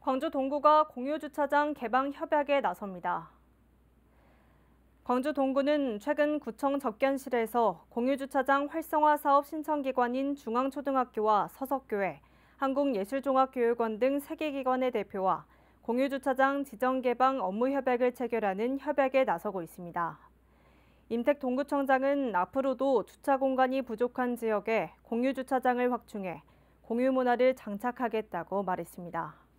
광주 동구가 공유주차장 개방 협약에 나섭니다. 광주 동구는 최근 구청 접견실에서 공유주차장 활성화 사업 신청기관인 중앙초등학교와 서석교회, 한국예술종합교육원 등 3개 기관의 대표와 공유주차장 지정 개방 업무 협약을 체결하는 협약에 나서고 있습니다. 임택 동구청장은 앞으로도 주차 공간이 부족한 지역에 공유 주차장을 확충해 공유 문화를 장착하겠다고 말했습니다.